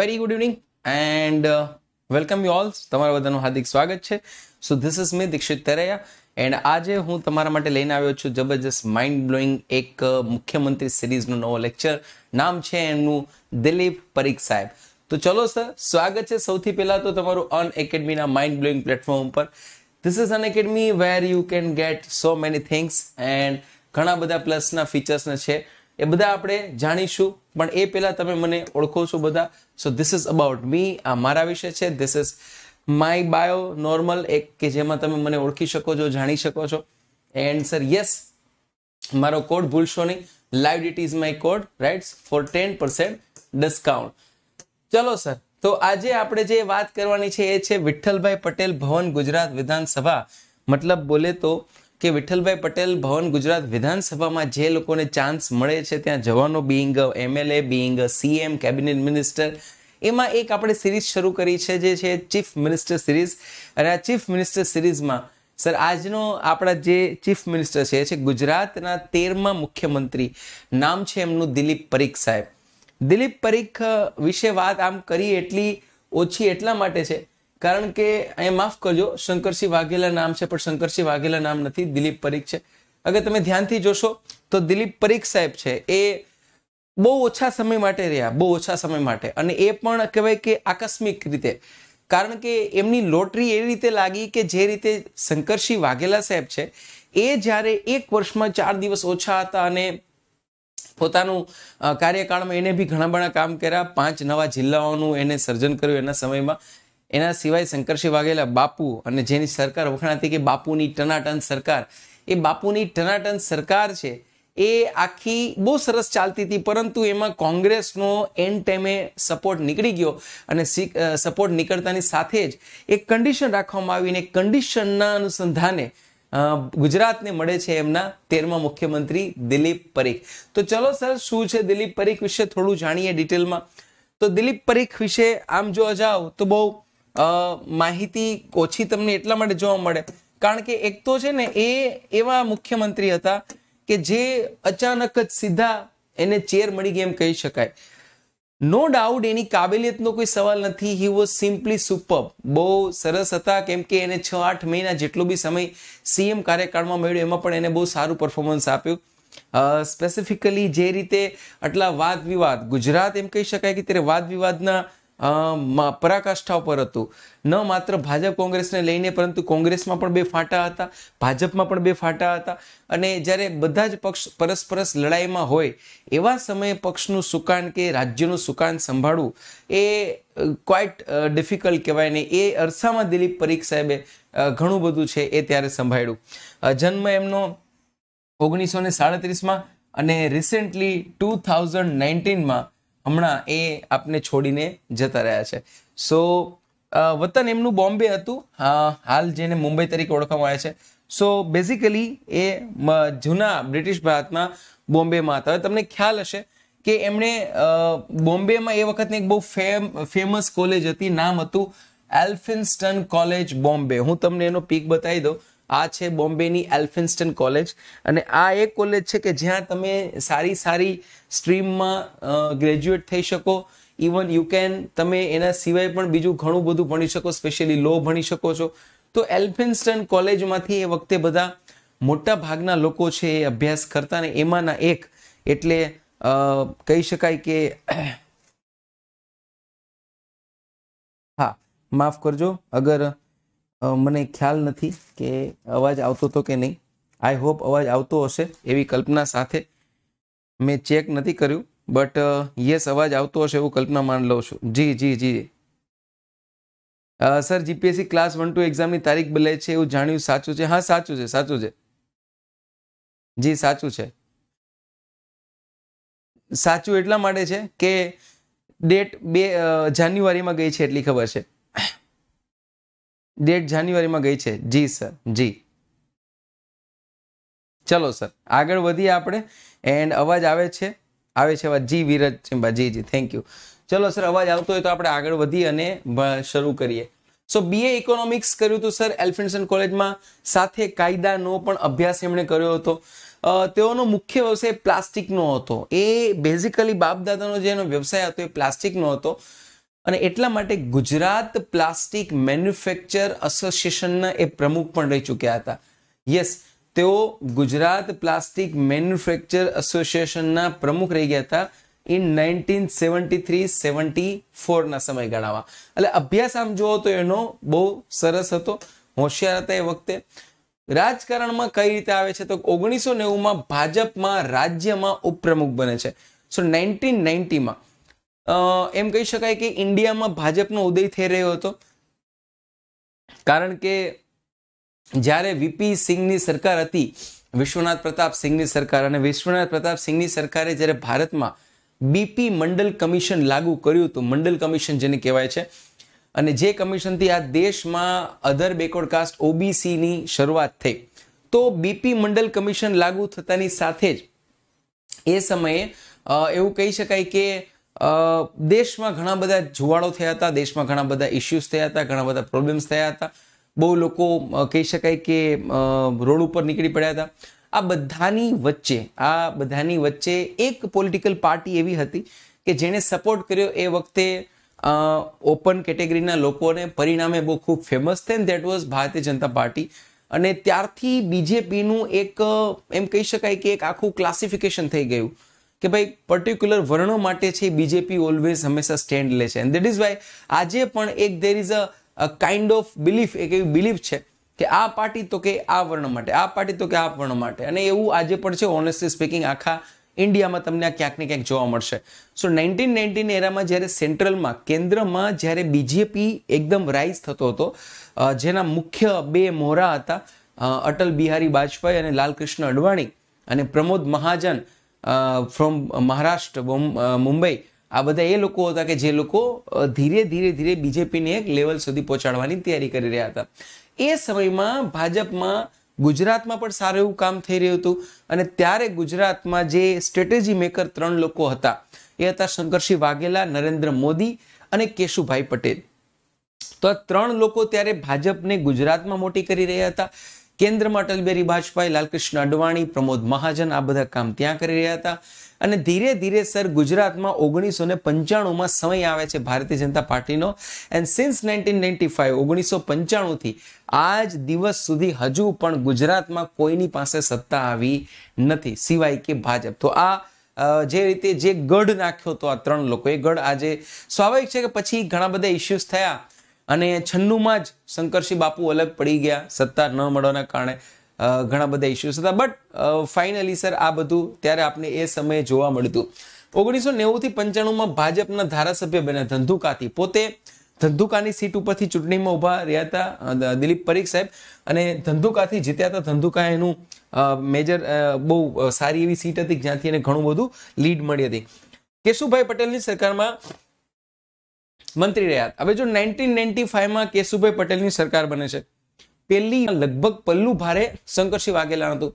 very good evening and welcome you alls તમારા બધાનું હાર્દિક સ્વાગત છે so this is me Dikshit Taraiya and આજે હું તમારા માટે લઈને આવ્યો છું જબરજસ્ત માઇન્ડ બ્લોઈંગ એક મુખ્યમંત્રી સિરીઝનો નવો લેક્ચર નામ છે એમનું દિલીપ પરીખ સાહેબ તો ચલો સર સ્વાગત છે સૌથી પહેલાં તો તમારું અન એકેડમીના માઇન્ડ બ્લોઈંગ પ્લેટફોર્મ ઉપર this is Unacademy where you can get so many things and ઘણા બધા પ્લસના ફીચર્સના છે એ બધા આપણે જાણીશું પણ એ પહેલાં તમે મને ઓળખો છો બધા so this is about me આ મારા વિશે છે this is my bio normal એક કે જેમાં તમે મને ઓળખી શકો છો જાણી શકો છો એન્ડ સર યસ મારો કોડ ભૂલશો નહીં લાઈવ ડીટ is my code right for ten percent discount ચલો સર તો આજે આપણે જે વાત કરવાની છે એ છે વિઠ્ઠલભાઈ પટેલ ભવન ગુજરાત વિધાનસભા મતલબ બોલે તો કે વિઠ્ઠલભાઈ પટેલ ભવન ગુજરાત વિધાનસભામાં જે લોકોને ચાન્સ મળે છે ત્યાં જવાનો being MLA being CM cabinet minister એમાં એક આપણે સિરીઝ શરૂ કરી છે જે છે ચીફ મિનિસ્ટર સિરીઝ અને આ ચીફ મિનિસ્ટર સિરીઝમાં સર આજનો આપણા જે ચીફ મિનિસ્ટર છે એ છે ગુજરાતના તેરમા મુખ્યમંત્રી નામ છે એમનું દિલીપ પરીખ સાહેબ દિલીપ પરીખ વિશે વાત આમ કરી એટલી ઓછી એટલા માટે છે કારણ કે અહીંયા માફ કરજો શંકરસિંહ વાઘેલા નામ છે પણ શંકરસિંહ વાઘેલા નામ નથી દિલીપ પરીખ છે અગર તમે ધ્યાનથી જોશો તો દિલીપ પરીખ સાહેબ છે એ બહુ ઓછા સમય માટે રહ્યા બહુ ઓછા સમય માટે અને એ પણ કહેવાય કે આકસ્મિક રીતે કારણ કે એમની લોટરી એ રીતે લાગી કે જે રીતે શંકરસિંહ વાઘેલા સાહેબ છે એ જ્યારે એક વર્ષમાં ચાર દિવસ ઓછા હતા અને પોતાનું કાર્યકાળમાં એને બી ઘણા બધા કામ કર્યા પાંચ નવા જિલ્લાઓનું એને સર્જન કર્યું એના સમયમાં એના સિવાય શંકરસિંહ વાઘેલા બાપુ અને જેની સરકાર વખણાતી કે બાપુની ટનાટન સરકાર એ બાપુની ટનાટન સરકાર છે એ આખી બહુ સરસ ચાલતી હતી પરંતુ એમાં કોંગ્રેસનો એન ટાઈમે સપોર્ટ નીકળી ગયો અને સપોર્ટ નીકળતાની સાથે જ એક કન્ડિશન રાખવામાં આવીને કન્ડિશનના અનુસંધાને ગુજરાતને મળે છે એમના તેરમા મુખ્યમંત્રી દિલીપ પરીખ તો ચલો સર શું છે દિલીપ પરીખ વિશે થોડું જાણીએ ડિટેલમાં તો દિલીપ પરીખ વિશે આમ જોવા જાઓ તો બહુ માહિતી ઓછી તમને એટલા માટે જોવા મળે કારણ કે એક તો છે ને એ એવા મુખ્યમંત્રી હતા કે જે અચાનક જ સીધા એને ચેર મળી ગઈ એમ કહી શકાય નો ડાઉટ એની કાબેલિયતનો કોઈ સવાલ નથી હી વોઝ સિમ્પલી સુપર બહુ સરસ હતા કેમ કે એને છ આઠ મહિના જેટલો બી સમય સીએમ કાર્યકાળમાં મળ્યો એમાં પણ એને બહુ સારું પરફોર્મન્સ આપ્યું સ્પેસિફિકલી જે રીતે આટલા વાદ વિવાદ ગુજરાત એમ કહી શકાય કે ત્યારે વાદ વિવાદના પરાકાષ્ઠા ઉપર હતું ન માત્ર ભાજપ કોંગ્રેસને લઈને પરંતુ કોંગ્રેસમાં પણ બે ફાટા હતા ભાજપમાં પણ બે ફાટા હતા અને જ્યારે બધા જ પક્ષ પરસપરસ લડાઈમાં હોય એવા સમયે પક્ષનું સુકાન કે રાજ્યનું સુકાન સંભાળવું એ ક્વાઇટ ડિફિકલ્ટ કહેવાય ને એ અરસામાં દિલીપ પરીખ સાહેબે ઘણું બધું છે એ ત્યારે સંભાળ્યું જન્મ એમનો ઓગણીસો ને સાડત્રીસમાં અને રિસેન્ટલી ટુ થાઉઝન્ડ નાઇન્ટીનમાં હમણાં એ આપને છોડીને જતા રહ્યા છે સો વતન એમનું બોમ્બે હતું હાલ જેને મુંબઈ તરીકે ઓળખવામાં આવે છે સો બેઝિકલી એ જૂના બ્રિટિશ ભારતના બોમ્બેમાં હતા હવે તમને ખ્યાલ હશે કે એમણે બોમ્બેમાં એ વખતની એક બહુ ફેમ ફેમસ કોલેજ હતી નામ હતું એલ્ફિન્સ્ટન કોલેજ બોમ્બે હું તમને એનો પીક બતાવી દઉં આ છે બોમ્બેની એલ્ફિન્સ્ટન કોલેજ અને આ એ કોલેજ છે કે જ્યાં તમે સારી સારી સ્ટ્રીમમાં ગ્રેજ્યુએટ થઈ શકો ઇવન યુ કેન તમે એના સિવાય પણ બીજું ઘણું બધું ભણી શકો સ્પેશિયલી લો ભણી શકો છો તો એલ્ફિન્સ્ટન કોલેજમાંથી એ વખતે બધા મોટા ભાગના લોકો છે એ અભ્યાસ કરતા ને એમાંના એક એટલે કહી શકાય કે હા માફ કરજો અગર મને ખ્યાલ નથી કે અવાજ આવતો હતો કે નહીં આઈ હોપ અવાજ આવતો હશે એવી કલ્પના સાથે મેં ચેક નથી કર્યું બટ યસ અવાજ આવતો હશે એવું કલ્પના માન લઉં છું જી જી જી sir GPSC class one two એક્ઝામની તારીખ બદલે છે એવું જાણ્યું સાચું છે હા સાચું છે સાચું છે જી સાચું છે સાચું એટલા માટે છે કે ડેટ બે જાન્યુઆરીમાં ગઈ છે એટલી ખબર છે ડેટ જાન્યુઆરીમાં ગઈ છે જી સર જી ચલો સર આગળ વધીએ આપણે એન્ડ અવાજ આવે છે આવે છે અવાજ જી વિરજ ચિંબા જી જી થેન્ક યુ ચલો સર અવાજ આવતો હોય તો આપણે આગળ વધી અને શરૂ કરીએ સો બીએ ઇકોનોમિક્સ કર્યું હતું સર એલ્ફિન્સન કોલેજમાં સાથે કાયદાનો પણ અભ્યાસ એમણે કર્યો હતો તેઓનો મુખ્ય વ્યવસાય પ્લાસ્ટિકનો હતો એ બેઝિકલી બાપદાદાનો જે એનો વ્યવસાય હતો એ પ્લાસ્ટિકનો હતો અને એટલા માટે ગુજરાત પ્લાસ્ટિક મેન્યુફેક્ચર એસોસિએશનના એ પ્રમુખ પણ રહી ચૂક્યા હતા યસ તેઓ ગુજરાત પ્લાસ્ટિક મેન્યુફેક્ચર એસોસિએશનના પ્રમુખ રહી ગયા હતા in nineteen seventy three seventy ફોરના સમયગાળામાં એટલે અભ્યાસ આમ જુઓ તો એનો બહુ સરસ હતો હોશિયાર હતા એ વખતે રાજકારણમાં કઈ રીતે આવે છે તો ઓગણીસો નેવુંમાં ભાજપમાં રાજ્યમાં ઉપપ્રમુખ બને છે સો નાઇન્ટીન નાઇન્ટીમાં એમ કહી શકાય કે ઇન્ડિયામાં ભાજપનો ઉદય થઈ રહ્યો હતો કારણ કે જ્યારે વીપી સિંઘની સરકાર હતી વિશ્વનાથ પ્રતાપ સિંઘની સરકાર અને વિશ્વનાથ પ્રતાપ સિંઘની સરકારે જ્યારે ભારતમાં બીપી મંડલ કમિશન લાગુ કર્યું હતું મંડલ કમિશન જેને કહેવાય છે અને જે કમિશનથી આ દેશમાં અધર બેકવર્ડ કાસ્ટ ઓબીસીની શરૂઆત થઈ તો બીપી મંડલ કમિશન લાગુ થતાની સાથે જ એ સમયે એવું કહી શકાય કે દેશમાં ઘણા બધા જુવાળો થયા હતા દેશમાં ઘણા બધા ઇસ્યુઝ થયા હતા ઘણા બધા પ્રોબ્લેમ્સ થયા હતા બહુ લોકો કહી શકાય કે રોડ ઉપર નીકળી પડ્યા હતા આ બધાની વચ્ચે આ બધાની વચ્ચે એક પોલિટિકલ પાર્ટી એવી હતી કે જેણે સપોર્ટ કર્યો એ વખતે ઓપન કેટેગરીના લોકોને પરિણામે બહુ ખૂબ ફેમસ થઈ ને દેટ વોઝ ભારતીય જનતા પાર્ટી અને ત્યારથી બીજેપીનું એક એમ કહી શકાય કે એક આખું ક્લાસિફિકેશન થઈ ગયું કે ભાઈ પર્ટિક્યુલર વર્ણો માટે છે બીજેપી ઓલવેઝ હંમેશા સ્ટેન્ડ લે છે એન્ડ દેટ ઇઝ વાય આજે પણ એક there is a kind of belief એક એવી બિલીફ છે કે આ પાર્ટી તો કે આ વર્ણ માટે આ પાર્ટી તો કે આ વર્ણ માટે અને એવું આજે પણ છે ઓનેસ્ટલી સ્પીકિંગ આખા ઇન્ડિયામાં તમને આ ક્યાંક ને ક્યાંક જોવા મળશે સો નાઇન્ટીન નાઇન્ટીન એરામાં જ્યારે સેન્ટ્રલમાં કેન્દ્રમાં જ્યારે બીજેપી એકદમ રાઇઝ થતો હતો જેના મુખ્ય બે મોરા હતા અટલ બિહારી વાજપેયી અને લાલકૃષ્ણ અડવાણી અને પ્રમોદ મહાજન ફ્રોમ મહારાષ્ટ્ર મુંબઈ આ બધા એ લોકો હતા કે જે લોકો ધીરે ધીરે ધીરે બીજેપીને એક લેવલ સુધી પહોંચાડવાની તૈયારી કરી રહ્યા હતા એ સમયમાં ભાજપમાં ગુજરાતમાં પણ સારું એવું કામ થઈ રહ્યું હતું અને ત્યારે ગુજરાતમાં જે સ્ટ્રેટેજી મેકર ત્રણ લોકો હતા એ હતા શંકરસિંહ વાઘેલા નરેન્દ્ર મોદી અને કેશુભાઈ પટેલ તો આ ત્રણ લોકો ત્યારે ભાજપને ગુજરાતમાં મોટી કરી રહ્યા હતા કેન્દ્રમાં અટલબિહારી વાજપેયી લાલકૃષ્ણ અડવાણી પ્રમોદ મહાજન આ બધા કામ ત્યાં કરી રહ્યા હતા અને ધીરે ધીરે સર ગુજરાતમાં ઓગણીસો ને પંચાણુંમાં સમય આવે છે ભારતીય જનતા પાર્ટીનો and since nineteen ninety five ઓગણીસો પંચાણુંથી જ દિવસ સુધી હજુ પણ ગુજરાતમાં કોઈની પાસે સત્તા આવી નથી સિવાય કે ભાજપ તો આ જે રીતે જે ગઢ નાખ્યો હતો આ ત્રણ લોકોએ ગઢ આજે સ્વાભાવિક છે કે પછી ઘણા બધા ઇસ્યુઝ થયા અને છન્નુંમાં જ શંકરસિંહ બાપુ અલગ પડી ગયા સત્તા ન મળવાના કારણે ઘણા બધા ઇસ્યુઝ હતા બટ ફાઇનલી સર આ બધું ત્યારે આપણે એ સમયે જોવા મળતું ઓગણીસો નેવુંથી પંચાણુંમાં ભાજપના ધારાસભ્ય બન્યા ધંધુકાથી પોતે ધંધુકાની સીટ ઉપરથી ચૂંટણીમાં ઊભા રહ્યા હતા દિલીપ પરીખ સાહેબ અને ધંધુકાથી જીત્યા હતા ધંધુકા એનું મેજર બહુ સારી એવી સીટ હતી જ્યાંથી એને ઘણું બધું લીડ મળી હતી કેશુભાઈ પટેલની સરકારમાં મંત્રી રહ્યા હવે જો નાઇન્ટીન નાઇન્ટી ફાઈવમાં કેશુભાઈ પટેલની સરકાર બને છે પહેલી લગભગ પલ્લું ભારે શંકરસિંહ વાઘેલા હતું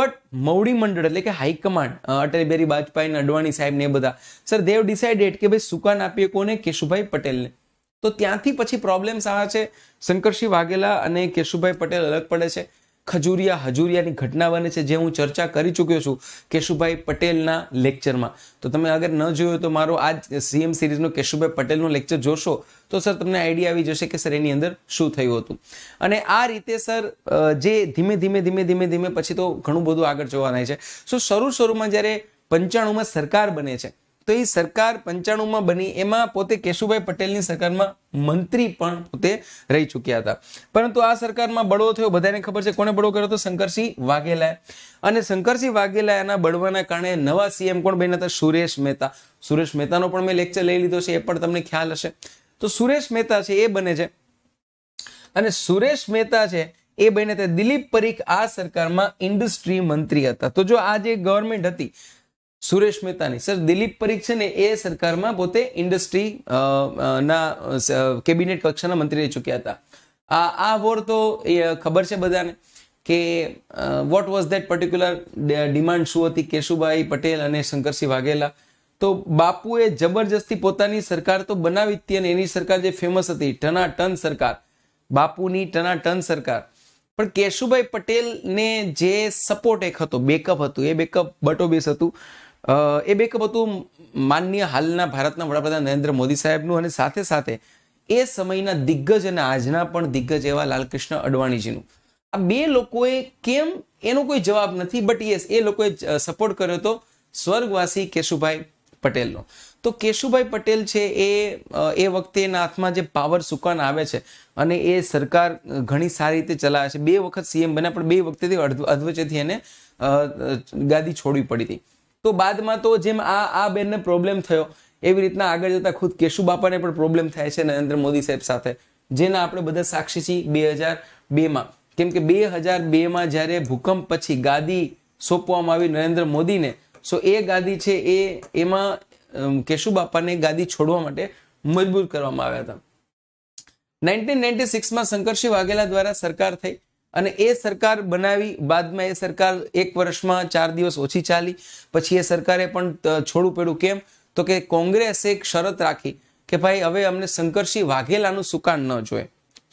બટ મૌડી મંડળ એટલે કે હાઈકમાન્ડ અટલ બિહારી વાજપેયી અડવાણી સાહેબ ને એ બધા સર દેવ ડિસાઇડેડ કે ભાઈ સુકાન આપીએ કોને કેશુભાઈ પટેલને તો ત્યાંથી પછી પ્રોબ્લેમ્સ આવે છે શંકરસિંહ વાઘેલા અને કેશુભાઈ પટેલ અલગ પડે છે ખજુરિયા હજુરિયાની ઘટના બને છે જે હું ચર્ચા કરી ચૂક્યો છું કેશુભાઈ પટેલના લેક્ચરમાં તો તમે અગર ન જોયો તો મારો આ સીએમ સિરીઝનો કેશુભાઈ પટેલનો લેક્ચર જોશો તો સર તમને આઈડિયા આવી જશે કે સર એની અંદર શું થયું હતું અને આ રીતે સર જે ધીમે ધીમે ધીમે ધીમે ધીમે પછી તો ઘણું બધું આગળ જોવાના છે સો શરૂ શરૂમાં જ્યારે પંચાણુંમાં સરકાર બને છે તો એ સરકાર પંચાણુંમાં બની એમાં પોતે કેશુભાઈ પટેલની સરકારમાં મંત્રી પણ પોતે રહી ચૂક્યા હતા પરંતુ આ સરકારમાં બળવો થયો બધાને ખબર છે કોને બળવો કર્યો હતો શંકરસિંહ વાઘેલા અને શંકરસિંહ વાઘેલા એના બળવાના કારણે નવા સીએમ કોણ બન્યા હતા સુરેશ મહેતા સુરેશ મહેતાનો પણ મેં લેક્ચર લઈ લીધો છે એ પણ તમને ખ્યાલ હશે તો સુરેશ મહેતા છે એ બને છે અને સુરેશ મહેતા છે એ બન્યા તે દિલીપ પરીખ આ સરકારમાં ઇન્ડસ્ટ્રી મંત્રી હતા તો જો આ જે ગવર્મેન્ટ હતી સુરેશ મહેતાની સર દિલીપ પરીખ છે ને એ સરકારમાં પોતે ઇન્ડસ્ટ્રી ના કેબિનેટ કક્ષાના મંત્રી રહી ચૂક્યા હતા આ આ વોર તો એ ખબર છે બધાને કે what was that particular demand શું હતી કેશુભાઈ પટેલ અને શંકરસિંહ વાઘેલા તો બાપુએ જબરજસ્તી પોતાની સરકાર તો બનાવી હતી અને એની સરકાર જે ફેમસ હતી ટનાટન સરકાર બાપુની ટનાટન સરકાર પણ કેશુભાઈ પટેલને જે સપોર્ટ એક હતો બેકઅપ હતું એ બેકઅપ બટોબેસ હતું એ બે હતું માનનીય હાલના ભારતના વડાપ્રધાન નરેન્દ્ર મોદી સાહેબનું અને સાથે સાથે એ સમયના દિગ્ગજ અને આજના પણ દિગ્ગજ એવા લાલકૃષ્ણ અડવાણીજીનું આ બે લોકોએ કેમ એનો કોઈ જવાબ નથી બટ યસ એ લોકોએ સપોર્ટ કર્યો હતો સ્વર્ગવાસી કેશુભાઈ પટેલનો તો કેશુભાઈ પટેલ છે એ એ વખતે એના હાથમાં જે પાવર સુકાન આવે છે અને એ સરકાર ઘણી સારી રીતે ચલાવે છે બે વખત સીએમ બન્યા પણ બે વખતેથી અધવચેથી એને ગાદી છોડવી પડી હતી તો બાદમાં તો જેમ આ આ બેનને પ્રોબ્લેમ થયો એવી રીતના આગળ જતા ખુદ કેશુ બાપાને પણ પ્રોબ્લેમ થાય છે નરેન્દ્ર મોદી સાહેબ સાથે જેના આપણે બધા સાક્ષી છીએ બે હજાર બેમાં કેમ કે બે હજાર બેમાં જ્યારે ભૂકંપ પછી ગાદી સોંપવામાં આવી નરેન્દ્ર મોદીને સો એ ગાદી છે એ એમાં કેશુ બાપાને ગાદી છોડવા માટે મજબૂર કરવામાં આવ્યા હતા નાઇન્ટીન નાઇન્ટી સિક્સમાં શંકરસિંહ વાઘેલા દ્વારા સરકાર થઈ અને એ સરકાર બનાવી બાદમાં એ સરકાર એક વર્ષમાં ચાર દિવસ ઓછી ચાલી પછી એ સરકારે પણ છોડું પડ્યું કેમ તો કે કોંગ્રેસે એક શરત રાખી કે ભાઈ હવે અમને શંકરસિંહ વાઘેલાનું સુકાન ન જોઈએ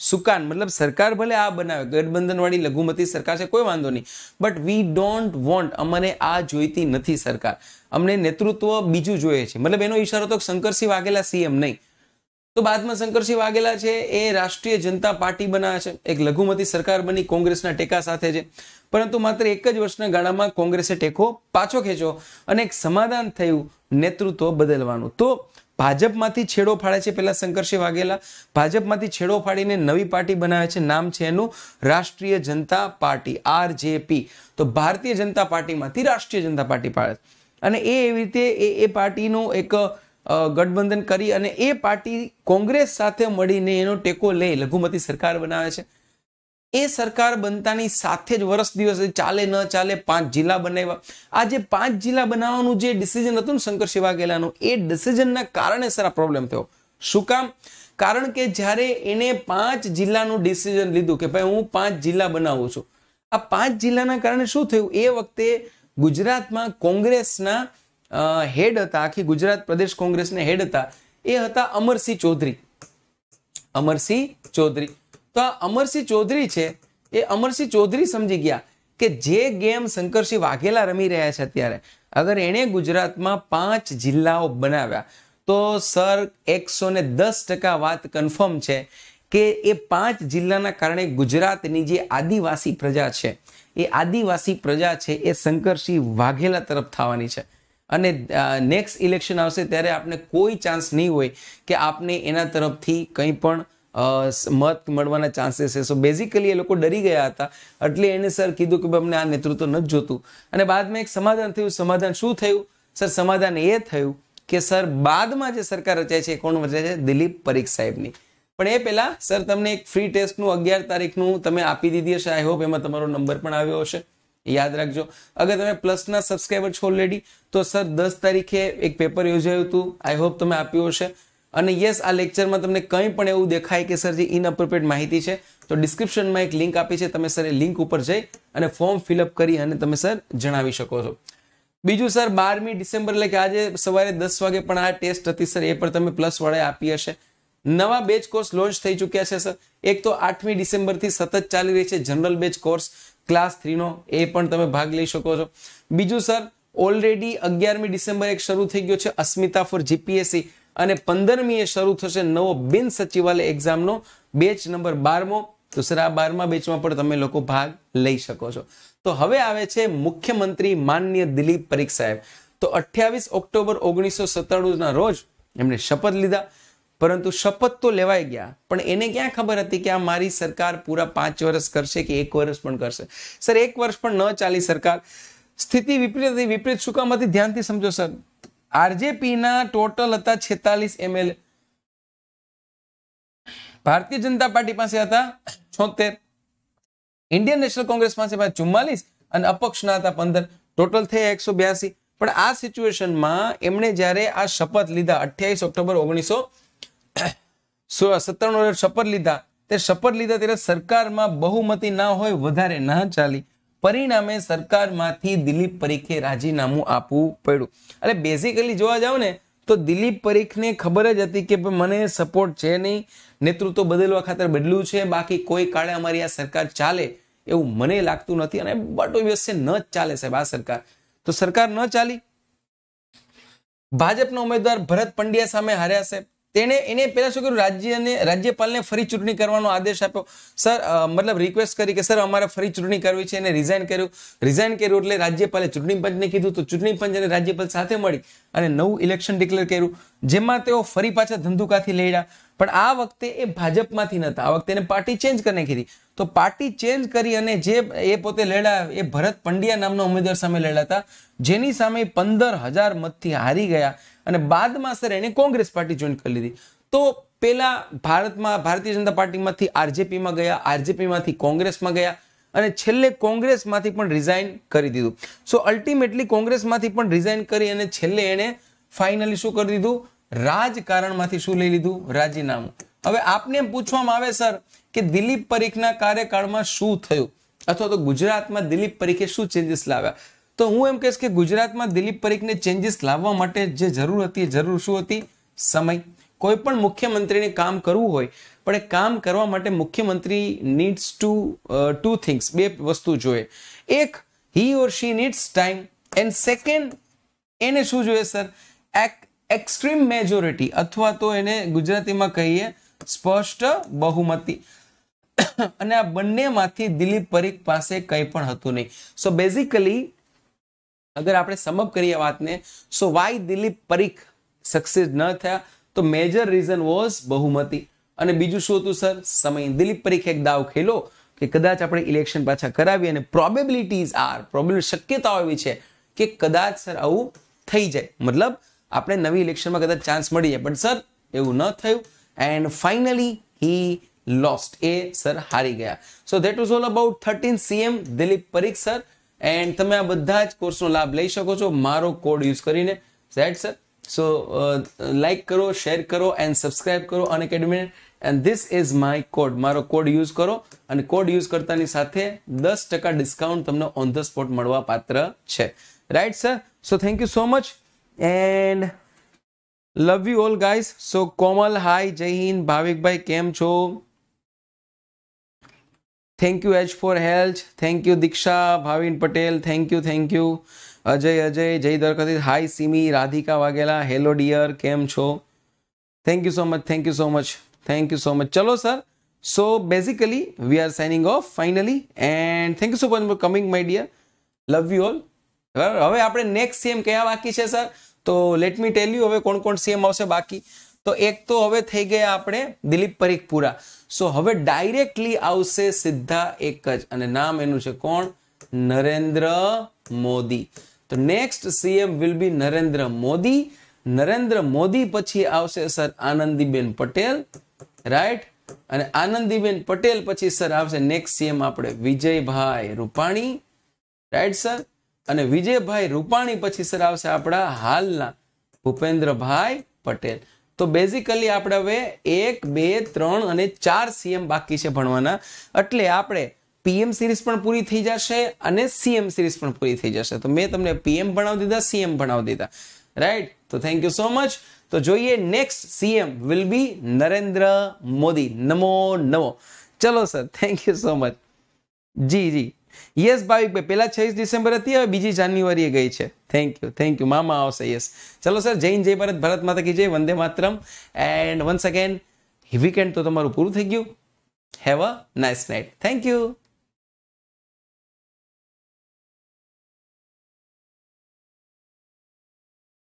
સુકાન મતલબ સરકાર ભલે આ બનાવે ગઠબંધનવાળી લઘુમતી સરકાર છે કોઈ વાંધો નહીં બટ વી ડોન્ટ વોન્ટ અમને આ જોઈતી નથી સરકાર અમને નેતૃત્વ બીજું જોઈએ છે મતલબ એનો ઈશારો તો શંકરસિંહ વાઘેલા સીએમ નહીં તો બાદમાં શંકરસિંહ વાઘેલા છે એ રાષ્ટ્રીય જનતા પાર્ટી બનાવે છે એક લઘુમતી સરકાર બની કોંગ્રેસના ટેકા સાથે છે પરંતુ માત્ર એક જ વર્ષના ગાળામાં કોંગ્રેસે ટેકો પાછો ખેંચ્યો અને એક સમાધાન થયું નેતૃત્વ બદલવાનું તો ભાજપમાંથી છેડો ફાડે છે પહેલા શંકરસિંહ વાઘેલા ભાજપમાંથી છેડો ફાડીને નવી પાર્ટી બનાવે છે નામ છે એનું રાષ્ટ્રીય જનતા પાર્ટી આરજેપી તો ભારતીય જનતા પાર્ટીમાંથી રાષ્ટ્રીય જનતા પાર્ટી પાડે અને એ એવી રીતે એ પાર્ટીનું એક ગઠબંધન કરી અને એ પાર્ટી કોંગ્રેસ સાથે મળીને એનો ટેકો લઈ લઘુમતી સરકાર બનાવે છે એ સરકાર બનતાની સાથે જ વર્ષ દિવસ ચાલે ન ચાલે પાંચ જિલ્લા બનાવ્યા આ જે પાંચ જિલ્લા બનાવવાનું જે ડિસિઝન હતું ને શંકર શિવાગેલાનું એ ડિસિઝનના કારણે સર આ પ્રોબ્લેમ થયો શું કામ કારણ કે જ્યારે એને પાંચ જિલ્લાનું ડિસિઝન લીધું કે ભાઈ હું પાંચ જિલ્લા બનાવું છું આ પાંચ જિલ્લાના કારણે શું થયું એ વખતે ગુજરાતમાં કોંગ્રેસના હેડ હતા આખી ગુજરાત પ્રદેશ કોંગ્રેસને હેડ હતા એ હતા અમરસિંહ ચૌધરી અમરસિંહ ચૌધરી તો આ અમરસિંહ ચૌધરી છે એ અમરસિંહ ચૌધરી સમજી ગયા કે જે ગેમ શંકરસિંહ વાઘેલા રમી રહ્યા છે અત્યારે અગર એણે ગુજરાતમાં પાંચ જિલ્લાઓ બનાવ્યા તો સર એકસો ને દસ ટકા વાત કન્ફર્મ છે કે એ પાંચ જિલ્લાના કારણે ગુજરાતની જે આદિવાસી પ્રજા છે એ આદિવાસી પ્રજા છે એ શંકરસિંહ વાઘેલા તરફ થવાની છે અને નેક્સ્ટ ઇલેક્શન આવશે ત્યારે આપને કોઈ ચાન્સ નહીં હોય કે આપને એના તરફથી કંઈ પણ મત મળવાના ચાન્સીસ છે સો બેઝિકલી એ લોકો ડરી ગયા હતા એટલે એને સર કીધું કે ભાઈ અમને આ નેતૃત્વ નથી જોતું અને બાદમાં એક સમાધાન થયું સમાધાન શું થયું સર સમાધાન એ થયું કે સર બાદમાં જે સરકાર રચાય છે એ કોણ રચાય છે દિલીપ પરીખ સાહેબની પણ એ પહેલાં સર તમને એક ફ્રી ટેસ્ટનું અગિયાર તારીખનું તમે આપી દીધી હશે આઈ હોપ એમાં તમારો નંબર પણ આવ્યો હશે યાદ રાખજો અગર તમે પ્લસના સબસ્ક્રાઈબર છો ઓલરેડી તો સર દસ તારીખે એક પેપર યોજાયું હતું આઈ હોપ તમે આપ્યું હશે અને યસ આ લેક્ચરમાં તમને કંઈ પણ એવું દેખાય કે સર જે ઇનઅપ્રોપ્રિએટ માહિતી છે તો ડિસ્ક્રિપ્શનમાં એક લિંક આપી છે તમે સર એ લિંક ઉપર જઈ અને ફોર્મ ફિલઅપ કરી અને તમે સર જણાવી શકો છો બીજું સર બારમી ડિસેમ્બર એટલે કે આજે સવારે દસ વાગે પણ આ ટેસ્ટ હતી સર એ પણ તમે પ્લસ વડાએ આપી હશે નવા બેચ કોર્સ લોન્ચ થઈ ચૂક્યા છે સર એક તો આઠમી ડિસેમ્બરથી સતત ચાલી રહી છે જનરલ બેચ કોર્સ ક્લાસ થ્રીનો એ પણ તમે ભાગ લઈ શકો છો બીજું સર ઓલરેડી અગિયારમી ડિસેમ્બર એક શરૂ થઈ ગયો છે અસ્મિતા ફોર જીપીએસસી અને પંદરમી એ શરૂ થશે નવો બિન સચિવાલય એક્ઝામનો બેચ નંબર બારમો તો સર આ બારમા બેચમાં પણ તમે લોકો ભાગ લઈ શકો છો તો હવે આવે છે મુખ્યમંત્રી માન્ય દિલીપ પરીખ સાહેબ તો અઠ્યાવીસ ઓક્ટોબર ઓગણીસો સત્તાણુંના રોજ એમણે શપથ લીધા પરંતુ શપથ તો લેવાઈ ગયા પણ એને ક્યાં ખબર હતી કે આ મારી સરકાર પૂરા પાંચ વર્ષ કરશે કે એક વર્ષ પણ કરશે સર એક વર્ષ પણ ન ચાલી સરકાર સ્થિતિ વિપરીત હતી વિપરીત શું કામ હતી ધ્યાનથી સમજો સર આરજેપીના ટોટલ હતા છેતાલીસ એમએલએ ભારતીય જનતા પાર્ટી પાસે હતા છોતેર ઇન્ડિયન નેશનલ કોંગ્રેસ પાસે ચુમ્માલીસ અને અપક્ષના હતા પંદર ટોટલ થયા એકસો બ્યાસી પણ આ સિચ્યુએશનમાં એમણે જ્યારે આ શપથ લીધા અઠ્યાવીસ ઓક્ટોબર ઓગણીસો સત્તાણું હજાર શપથ લીધા તે શપથ લીધા ત્યારે સરકારમાં બહુમતી ના હોય વધારે ના ચાલી પરિણામે સરકારમાંથી દિલીપ પરીખે રાજીનામું આપવું પડ્યું એટલે બેઝિકલી જોવા જાવ ને તો દિલીપ પરીખને ખબર જ હતી કે મને સપોર્ટ છે નહીં નેતૃત્વ બદલવા ખાતર બદલ્યું છે બાકી કોઈ કાળે અમારી આ સરકાર ચાલે એવું મને લાગતું નથી અને બટ ઓબ્વિયસલી ન જ ચાલે સાહેબ આ સરકાર તો સરકાર ન ચાલી ભાજપનો ઉમેદવાર ભરત પંડ્યા સામે હાર્યા સાહેબ તેણે એને પહેલાં શું કર્યું રાજ્યને રાજ્યપાલને ફરી ચૂંટણી કરવાનો આદેશ આપ્યો સર મતલબ રિક્વેસ્ટ કરી કે સર અમારે ફરી ચૂંટણી કરવી છે એને રિઝાઇન કર્યું રિઝાઇન કર્યું એટલે રાજ્યપાલે ચૂંટણી પંચને કીધું તો ચૂંટણી પંચ અને રાજ્યપાલ સાથે મળી અને નવું ઇલેક્શન ડિક્લેર કર્યું જેમાં તેઓ ફરી પાછા ધંધુકાથી લડ્યા પણ આ વખતે એ ભાજપમાંથી નહોતા આ વખતે એને પાર્ટી ચેન્જ કરી નાખી તો પાર્ટી ચેન્જ કરી અને જે એ પોતે લડ્યા એ ભરત પંડ્યા નામના ઉમેદવાર સામે લડ્યા હતા જેની સામે પંદર હજાર મતથી હારી ગયા અને બાદમાં સર એને કોંગ્રેસ પાર્ટી જોઈન કરી લીધી તો પેલા ભારતમાં ભારતીય જનતા પાર્ટીમાંથી આરજેપીમાં ગયા આરજેપીમાંથી કોંગ્રેસમાં ગયા અને છેલ્લે કોંગ્રેસમાંથી પણ રિઝાઇન કરી દીધું સો અલ્ટિમેટલી કોંગ્રેસમાંથી પણ રિઝાઇન કરી અને છેલ્લે એણે ફાઇનલી શું કરી દીધું રાજકારણમાંથી શું લઈ લીધું રાજીનામું હવે આપને એમ પૂછવામાં આવે સર કે દિલીપ પરીખના કાર્યકાળમાં શું થયું અથવા તો ગુજરાતમાં દિલીપ પરીખે શું ચેન્જીસ લાવ્યા તો હું એમ કહીશ કે ગુજરાતમાં દિલીપ પરીખને ચેન્જીસ લાવવા માટે જે જરૂર હતી એ જરૂર શું હતી સમય કોઈ પણ મુખ્યમંત્રીને કામ કરવું હોય પણ એ કામ કરવા માટે મુખ્યમંત્રી નીડ્સ ટુ ટુ થિંગ્સ બે વસ્તુ જોઈએ એક he or she needs time and second એને શું જોઈએ સર એક એક્સ્ટ્રીમ મેજોરિટી અથવા તો એને ગુજરાતીમાં કહીએ સ્પષ્ટ બહુમતી અને આ બંનેમાંથી દિલીપ પરીખ પાસે કંઈ પણ હતું નહીં સો બેઝિકલી અગર આપણે સમઅપ કરીએ વાતને so why Dilip Parikh success ન થયા તો મેજર રીઝન વોઝ બહુમતી અને બીજું શું હતું સર સમય દિલીપ પરીખ એક દાવ ખેલો કે કદાચ આપણે ઇલેક્શન પાછા કરાવીએ અને પ્રોબેબિલિટીઝ આર પ્રોબેબિલ શક્યતાઓ એવી છે કે કદાચ સર આવું થઈ જાય મતલબ આપણે નવી ઇલેક્શનમાં કદાચ ચાન્સ મળી જાય બટ સર એવું ન થયું એન્ડ ફાઇનલી હી લોસ્ટ એ સર હારી ગયા so that was all about thirteen CM Dilip Parikh sir and તમે આ બધા જ કોર્સનો લાભ લઈ શકો છો મારો કોડ યુઝ કરીને સેટ સર સો લાઇક કરો શેર કરો એન્ડ સબસ્ક્રાઇબ કરો અને academy and this is my code મારો કોડ યુઝ કરો અને કોડ યુઝ કરતાની સાથે દસ ટકા ડિસ્કાઉન્ટ તમને ઓન ધ સ્પોટ મળવા પાત્ર છે right sir so thank you so much and love you all guys so Komal hi जय हिंद भाविक भाई केम छो thank you H for health thank you Diksha Bhavin Patel thank you thank you Ajay Ajay Jay दरकथित hi Simi Radhika Vaghela hello dear केम छो thank you so much thank you so much thank you so much चलो sir so basically we are signing off finally and thank you so much for coming my dear love you all हमें आप next same क्या बाकी है sir તો let me tell you હવે કોણ કોણ સીએમ આવશે બાકી તો એક તો હવે થઈ ગયા આપણે દિલીપ પરીખપુરા સો હવે ડાયરેક્ટલી આવશે સીધા એક જ અને નામ એનું છે કોણ નરેન્દ્ર મોદી તો next CM will be Narendra Modi Narendra Modi પછી આવશે સર આનંદીબેન પટેલ રાઈટ અને આનંદીબેન પટેલ પછી સર આવશે નેક્સ્ટ સીએમ આપણે વિજયભાઈ રૂપાણી રાઈટ સર અને વિજયભાઈ રૂપાણી પછી સર આવશે આપણા હાલના ભૂપેન્દ્રભાઈ પટેલ તો બેઝિકલી આપણે હવે એક બે ત્રણ અને ચાર સીએમ બાકી છે ભણવાના એટલે આપણે પીએમ સિરીઝ પણ પૂરી થઈ જશે અને સીએમ સિરીઝ પણ પૂરી થઈ જશે તો મેં તમને પીએમ ભણાવી દીધા સીએમ ભણાવી દીધા રાઈટ તો થેન્ક યુ સો મચ તો જોઈએ next CM will be Narendra Modi Namo Namo ચલો sir thank you so much જી જી યસ ભાવિક ભાઈ પેલા છવ્વીસ ડિસેમ્બર હતી હવે બીજી જાન્યુઆરીએ ગઈ છે થેન્ક યુ થેન્ક યુ મામા આવશે યસ ચલો સર જૈન જય ભરત ભારત માતા કી વંદે માતરમ એન્ડ વન્સ અગેન વીકેન્ડ તો તમારું પૂરું થઈ ગયું have a nice night thank you